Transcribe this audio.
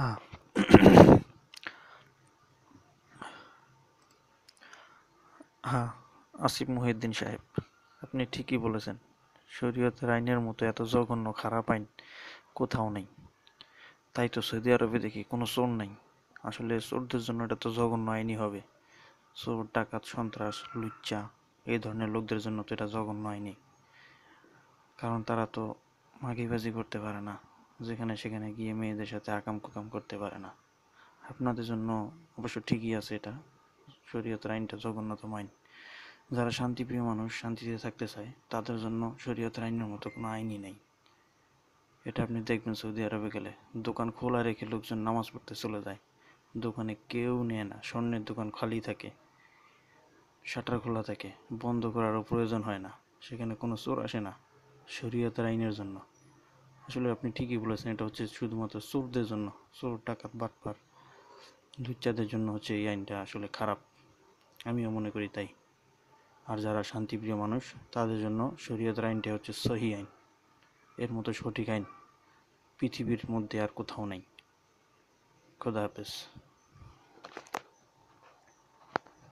হ্যাঁ হ্যাঁ আসিফ মহিউদ্দিন সাহেব আপনি ঠিকই বলেছেন শরীয়তের আইনের মতো এত জঘন্য খারাপ আইন কোথাও নেই তাই তো সৌদি আরবে দেখি কোনো চোর নেই আসলে চোরদের জন্য এটা তো জঘন্য আইনই হবে চোর ডাকাত সন্ত্রাস লুচ্চা এই ধরনের লোকদের জন্য তো এটা জঘন্য আইনি কারণ তারা তো মাগিবাজি করতে পারে না যেখানে সেখানে গিয়ে মেয়েদের সাথে আকাম কুকাম করতে পারে না আপনাদের জন্য অবশ্য ঠিকই আছে এটা শরীয়তের আইনটা জঘন্যতম আইন যারা শান্তিপ্রিয় মানুষ শান্তিতে থাকতে চায় তাদের জন্য শরীয়তের আইনের মতো কোনো আইনই নেই এটা আপনি দেখবেন সৌদি আরবে গেলে দোকান খোলা রেখে লোকজন নামাজ পড়তে চলে যায় দোকানে কেউ নেয় না স্বর্ণের দোকান খালি থাকে শাটার খোলা থাকে বন্ধ করারও প্রয়োজন হয় না সেখানে কোনো চোর আসে না শরীয়তের আইনের জন্য আসলে আপনি ঠিকই বলেছেন এটা হচ্ছে শুধুমাত্র চোরদের জন্য চোর টাকার বাটপার লুচ্চাদের জন্য হচ্ছে এই আইনটা আসলে খারাপ আমিও মনে করি তাই আর যারা শান্তিপ্রিয় মানুষ তাদের জন্য শরীয়তের আইনটা হচ্ছে সহি আইন এর মতো সঠিক আইন পৃথিবীর মধ্যে আর কোথাও নেই খোদা হাফেজ